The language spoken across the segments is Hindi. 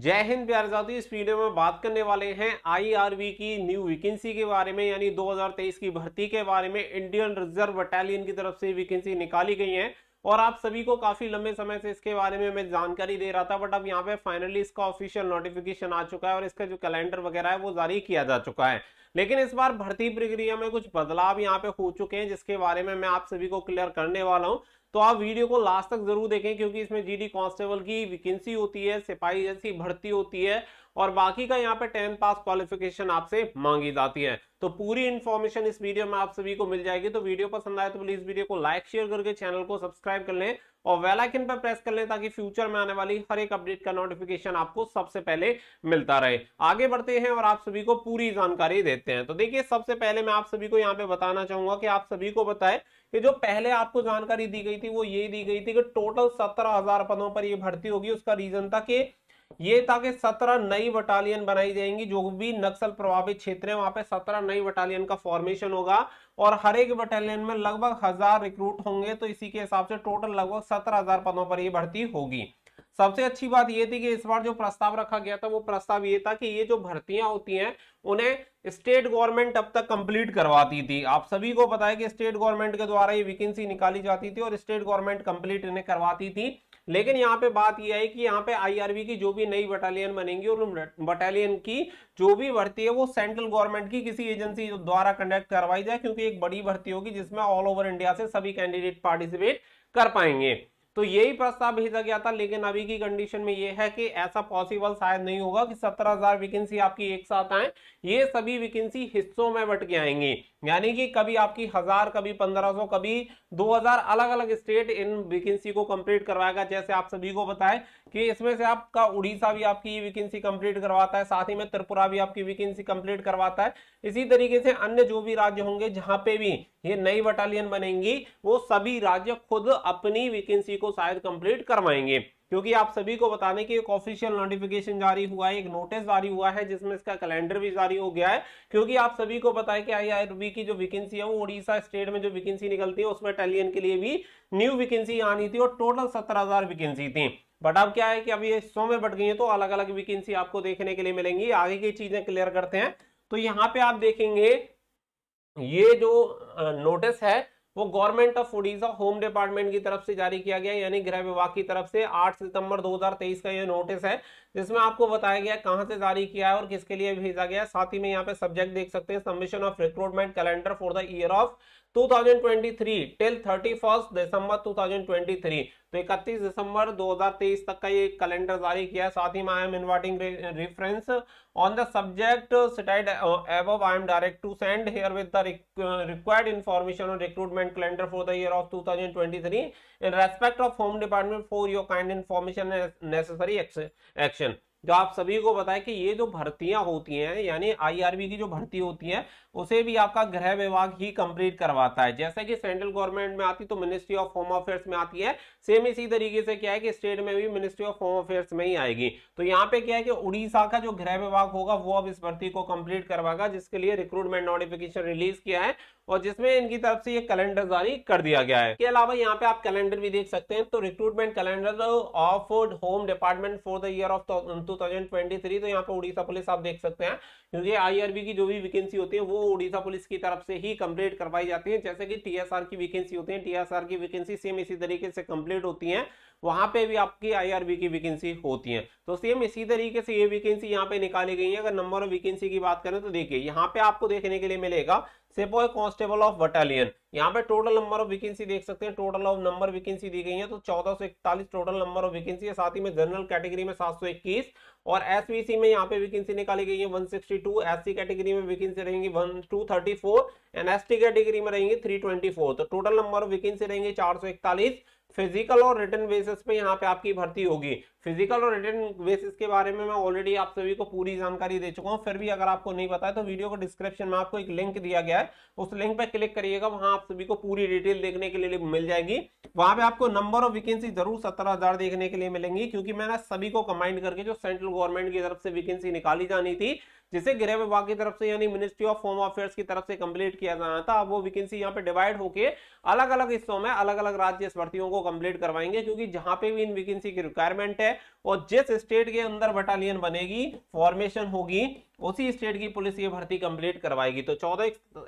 जय हिंद प्यारे साथियों इस वीडियो में बात करने वाले हैं आईआरबी की न्यू वैकेंसी के बारे में यानी 2023 की भर्ती के बारे में इंडियन रिजर्व बटालियन की तरफ से वैकेंसी निकाली गई है और आप सभी को काफी लंबे समय से इसके बारे में मैं जानकारी दे रहा था बट अब यहाँ पे फाइनली इसका ऑफिशियल नोटिफिकेशन आ चुका है और इसका जो कैलेंडर वगैरह है वो जारी किया जा चुका है लेकिन इस बार भर्ती प्रक्रिया में कुछ बदलाव यहाँ पे हो चुके हैं जिसके बारे में मैं आप सभी को क्लियर करने वाला हूँ तो आप वीडियो को लास्ट तक जरूर देखें क्योंकि इसमें डी कांस्टेबल की वैकेंसी होती है सिपाही जैसी भर्ती होती है और बाकी का यहाँ पे टेंथ पास क्वालिफिकेशन आपसे मांगी जाती है तो पूरी इन्फॉर्मेशन इस वीडियो में आप सभी को मिल जाएगी तो वीडियो पसंद आए तो प्लीज वीडियो को लाइक शेयर करके चैनल को सब्सक्राइब कर लें और वेल आइकन पर प्रेस कर ले ताकि फ्यूचर में आने वाली हर एक अपडेट का नोटिफिकेशन आपको सबसे पहले मिलता रहे आगे बढ़ते हैं और आप सभी को पूरी जानकारी देते हैं तो देखिए सबसे पहले मैं आप सभी को यहाँ पे बताना चाहूंगा कि आप सभी को बताए कि जो पहले आपको जानकारी दी गई थी वो ये दी गई थी कि टोटल सत्रह हजार पदों पर ये भर्ती होगी उसका रीजन था कि ये था कि सत्रह नई बटालियन बनाई जाएंगी जो भी नक्सल प्रभावित क्षेत्र है वहां पे सत्रह नई बटालियन का फॉर्मेशन होगा और हर एक बटालियन में लगभग हजार रिक्रूट होंगे तो इसी के हिसाब से टोटल लगभग सत्रह हजार पदों पर ये भर्ती होगी सबसे अच्छी बात ये थी कि इस बार जो प्रस्ताव रखा गया था वो प्रस्ताव ये था कि ये जो भर्तियां होती हैं उन्हें स्टेट गवर्नमेंट अब तक कंप्लीट करवाती थी आप सभी को पता है कि स्टेट गवर्नमेंट के द्वारा ये वैकेंसी निकाली जाती थी और स्टेट गवर्नमेंट कंप्लीट इन्हें करवाती थी लेकिन यहाँ पे बात यह है कि यहाँ पे आईआरबी की जो भी नई बटालियन बनेंगी और बटालियन की जो भी भर्ती है वो सेंट्रल गवर्नमेंट की किसी एजेंसी द्वारा कंडक्ट करवाई जाए क्योंकि एक बड़ी भर्ती होगी जिसमें ऑल ओवर इंडिया से सभी कैंडिडेट पार्टिसिपेट कर पाएंगे तो यही प्रस्ताव भेजा गया था लेकिन अभी की कंडीशन में यह है कि ऐसा पॉसिबल शायद नहीं होगा कि सत्रह हजार वैकेंसी आपकी एक साथ आए ये सभी वैकेंसी हिस्सों में बट के आएंगे यानी कि कभी आपकी हजार कभी पंद्रह सौ कभी दो हजार अलग अलग स्टेट इन वैकेंसी को कंप्लीट करवाएगा जैसे आप सभी को बताए कि इसमें से आपका उड़ीसा भी आपकी वैकेंसी कंप्लीट करवाता है साथ ही में त्रिपुरा भी आपकी वैकेंसी कंप्लीट करवाता है इसी तरीके से अन्य जो भी राज्य होंगे जहां पे भी ये नई बटालियन बनेंगी वो सभी राज्य खुद अपनी वैकेंसी को शायद कंप्लीट करवाएंगे क्योंकि आप सभी को बताने की एक ऑफिशियल नोटिफिकेशन जारी हुआ है एक नोटिस जारी हुआ है जिसमें इसका कैलेंडर भी जारी हो गया है क्योंकि आप सभी को बताएं कि आईआरबी की जो वैकेंसी है वो उड़ीसा स्टेट में जो वैकेंसी निकलती है उसमें टैलियन के लिए भी न्यू वैकेंसी आनी थी और टोटल सत्रह हजार वैकेंसी थी बट अब क्या है कि अब ये सौ में बट गई है तो अलग अलग वैकेंसी आपको देखने के लिए मिलेंगी आगे की चीजें क्लियर करते हैं तो यहाँ पे आप देखेंगे ये जो नोटिस है वो government of Orissa home department की तरफ से जारी किया गया यानी गृह विभाग की तरफ से 8 सितंबर 2023 का ये नोटिस है जिसमें आपको बताया गया कहां से जारी किया है और किसके लिए भेजा गया साथ ही में यहाँ पे सब्जेक्ट देख सकते हैं submission of recruitment calendar for the year of 2023 till 31 December 2023 तो इकतीस दिसंबर 2023 तक का ये कैलेंडर जारी किया है साथ ही में I am inviting reference on the subject cited above I am directed to send herewith the required information on recruitment calendar for the year of 2023 in respect of home department for your kind information necessary action जो आप सभी को बताया कि ये जो भर्तियां होती हैं यानी आईआरबी की जो भर्ती होती है उसे भी आपका गृह विभाग ही कंप्लीट करवाता है जैसे कि सेंट्रल गवर्नमेंट में आती तो मिनिस्ट्री ऑफ होम अफेयर्स में आती है सेम इसी तरीके से क्या है कि स्टेट में भी मिनिस्ट्री ऑफ होम अफेयर्स में ही आएगी तो यहाँ पे क्या है कि उड़ीसा का जो गृह विभाग होगा वो अब इस भर्ती को कंप्लीट करवाएगा जिसके लिए रिक्रूटमेंट नोटिफिकेशन रिलीज किया है और जिसमें इनकी तरफ से ये कैलेंडर जारी कर दिया गया है के अलावा यहाँ पे आप कैलेंडर भी देख सकते हैं तो recruitment calendar of home department for the year of two तो यहाँ पे उड़ीसा पुलिस आप देख सकते हैं क्योंकि आईआरबी की जो भी वैकेंसी होती है वो उड़ीसा पुलिस की तरफ से ही कंप्लीट करवाई जाती है जैसे कि टीएसआर की वैकेंसी होती है टीएसआर की वैकेंसी सेम इसी तरीके से कंप्लीट होती है वहां पे भी आपकी आईआरबी की वैकेंसी होती है तो सेम इसी तरीके से ये वैकेंसी यहाँ पे निकाली गई है अगर नंबर ऑफ वैकेंसी की बात करें तो देखिए यहाँ पे आपको देखने के लिए मिलेगा सिपाही कांस्टेबल ऑफ बटालियन यहाँ पे टोटल नंबर ऑफ वैकेंसी देख सकते हैं टोटल ऑफ नंबर वैकेंसी दी गई है तो 1441 टोटल नंबर ऑफ वैकेंसी है साथ ही में जनरल कैटेगरी में 721 और एसवीसी में यहाँ पे वैकेंसी निकाली गई है 162 एससी कैटेगरी में वैकेंसी रहेंगी 1234 एंड टी कैटेगरी में ट्वेंटी फोर तो टोटल नंबर ऑफ वैकेंसी रहेंगे इकतालीस फिजिकल और रिटर्न बेसिस पे यहाँ पे आपकी भर्ती होगी फिजिकल और रिटर्न बेसिस के बारे में मैं ऑलरेडी आप सभी को पूरी जानकारी दे चुका हूँ फिर भी अगर आपको नहीं पता है तो वीडियो को डिस्क्रिप्शन में आपको एक लिंक दिया गया है उस लिंक पर क्लिक करिएगा वहाँ आप सभी को पूरी डिटेल देखने के लिए मिल जाएगी वहां पे आपको नंबर ऑफ वैकेंसी जरूर सत्रह देखने के लिए मिलेंगी क्योंकि मैंने सभी को कंबाइंड करके जो सेंट्रल गवर्नमेंट की तरफ से वैकेंसी निकाली जानी थी जिसे गृह विभाग की तरफ से यानी मिनिस्ट्री ऑफ होम अफेयर्स की तरफ से कंप्लीट किया जाना था अब वो वैकेंसी यहाँ पे डिवाइड होकर अलग अलग हिस्सों में अलग अलग राज्य भर्तियों को कंप्लीट करवाएंगे क्योंकि जहां पे भी इन वैकेंसी की रिक्वायरमेंट है और जिस स्टेट के अंदर बटालियन बनेगी फॉर्मेशन होगी उसी स्टेट की पुलिस ये भर्ती कंप्लीट करवाएगी तो चौदह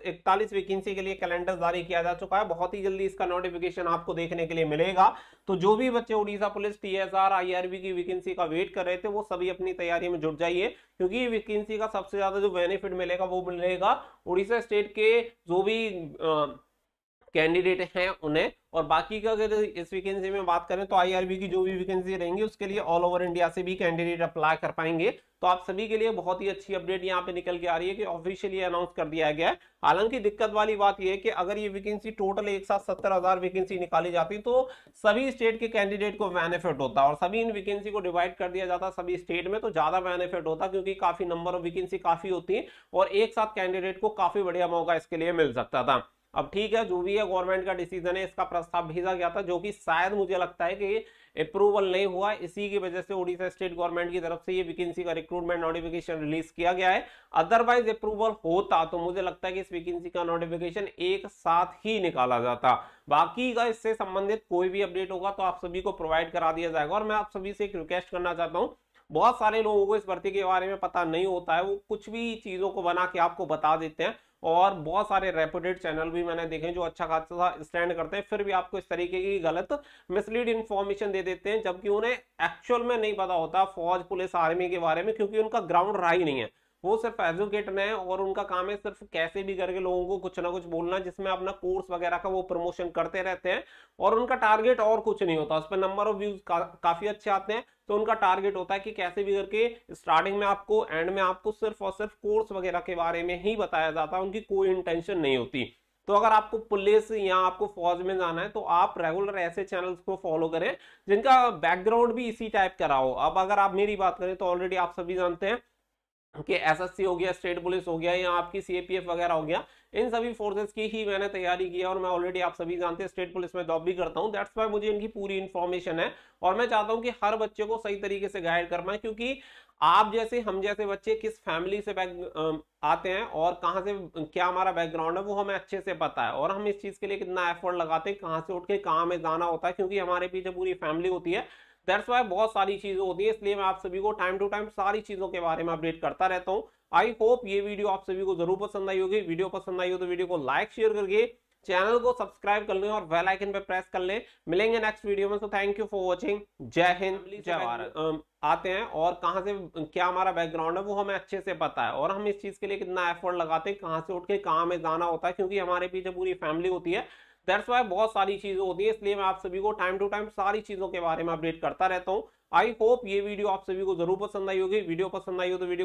इकतालीस वैकेंसी के लिए कैलेंडर जारी किया जा चुका है बहुत ही जल्दी इसका नोटिफिकेशन आपको देखने के लिए मिलेगा तो जो भी बच्चे Orissa police T S R I R B की वैकेंसी का वेट कर रहे थे वो सभी अपनी तैयारी में जुट जाइए क्योंकि ये वैकेंसी का सबसे ज्यादा जो बेनिफिट मिलेगा वो मिलेगा उड़ीसा स्टेट के जो भी आ, कैंडिडेट हैं उन्हें और बाकी का अगर इस वैकेंसी में बात करें तो आईआरबी की जो भी वैकेंसी रहेंगी उसके लिए ऑल ओवर इंडिया से भी कैंडिडेट अप्लाई कर पाएंगे तो आप सभी के लिए बहुत ही अच्छी अपडेट यहाँ पे निकल के आ रही है कि ऑफिशियली अनाउंस कर दिया गया है हालांकि दिक्कत वाली बात यह है कि अगर ये वैकेंसी टोटल एक साथ सत्तर हजार वैकेंसी निकाली जाती तो सभी स्टेट के कैंडिडेट को बेनिफिट होता और सभी इन वैकेंसी को डिवाइड कर दिया जाता सभी स्टेट में तो ज्यादा बेनिफिट होता क्योंकि काफी नंबर ऑफ वैकेंसी काफी होती है और एक साथ कैंडिडेट को काफी बढ़िया मौका इसके लिए मिल सकता था अब ठीक है जो भी है गवर्नमेंट का डिसीजन है इसका प्रस्ताव भेजा गया था जो कि शायद मुझे लगता है कि अप्रूवल नहीं हुआ इसी की वजह से उड़ीसा स्टेट गवर्नमेंट की तरफ से ये वैकेंसी का रिक्रूटमेंट नोटिफिकेशन रिलीज किया गया है अदरवाइज अप्रूवल होता तो मुझे लगता है कि इस वैकेंसी का नोटिफिकेशन एक साथ ही निकाला जाता बाकी का इससे संबंधित कोई भी अपडेट होगा तो आप सभी को प्रोवाइड करा दिया जाएगा और मैं आप सभी से एक रिक्वेस्ट करना चाहता हूँ बहुत सारे लोगों को इस भर्ती के बारे में पता नहीं होता है वो कुछ भी चीजों को बना के आपको बता देते हैं और बहुत सारे रेपुटेड चैनल भी मैंने देखे जो अच्छा खासा स्टैंड करते हैं फिर भी आपको इस तरीके की गलत मिसलीड इन्फॉर्मेशन दे देते हैं जबकि उन्हें एक्चुअल में नहीं पता होता फौज पुलिस आर्मी के बारे में क्योंकि उनका ग्राउंड रहा ही नहीं है वो सिर्फ एजुकेट हैं और उनका काम है सिर्फ कैसे भी करके लोगों को कुछ ना कुछ बोलना जिसमें अपना कोर्स वगैरह का वो प्रमोशन करते रहते हैं और उनका टारगेट और कुछ नहीं होता उस पर नंबर ऑफ व्यूज का, काफी अच्छे आते हैं तो उनका टारगेट होता है कि कैसे भी करके स्टार्टिंग में आपको एंड में आपको सिर्फ और सिर्फ कोर्स वगैरह के बारे में ही बताया जाता है उनकी कोई इंटेंशन नहीं होती तो अगर आपको पुलिस या आपको फौज में जाना है तो आप रेगुलर ऐसे चैनल्स को फॉलो करें जिनका बैकग्राउंड भी इसी टाइप का रहा हो अब अगर आप मेरी बात करें तो ऑलरेडी आप सभी जानते हैं कि एसएससी हो गया स्टेट पुलिस हो गया या आपकी सीएपीएफ वगैरह हो गया इन सभी फोर्सेस की ही मैंने तैयारी की है और मैं ऑलरेडी आप सभी जानते हैं स्टेट पुलिस में जॉब भी करता हूँ दैट्स वाई मुझे इनकी पूरी इन्फॉर्मेशन है और मैं चाहता हूँ कि हर बच्चे को सही तरीके से गाइड करना है क्योंकि आप जैसे हम जैसे बच्चे किस फैमिली से बैक आते हैं और कहाँ से क्या हमारा बैकग्राउंड है वो हमें अच्छे से पता है और हम इस चीज़ के लिए कितना एफर्ट लगाते हैं कहाँ से उठ के कहाँ में जाना होता है क्योंकि हमारे पीछे पूरी फैमिली होती है दैट्स वाई बहुत सारी चीज़ें होती है इसलिए मैं आप सभी को टाइम टू टाइम सारी चीज़ों के बारे में अपडेट करता रहता हूँ आई होप ये वीडियो आप सभी को जरूर पसंद आई होगी वीडियो पसंद आई हो तो वीडियो को लाइक शेयर करके चैनल को सब्सक्राइब कर लें और बेल आइकन पे प्रेस कर लें मिलेंगे नेक्स्ट वीडियो में so thank you for watching जय हिंद जय भारत आते हैं और कहां से क्या हमारा बैकग्राउंड है वो हमें अच्छे से पता है और हम इस चीज़ के लिए कितना एफर्ट लगाते हैं कहाँ से उठ के कहाँ में जाना होता है क्योंकि हमारे पीछे पूरी फैमिली होती है दैट्स वाई बहुत सारी चीज़ें होती है इसलिए मैं आप सभी को टाइम टू टाइम सारी चीज़ों के बारे में अपडेट करता रहता हूँ आई होप ये वीडियो आप सभी को जरूर पसंद आई होगी वीडियो पसंद आई हो तो वीडियो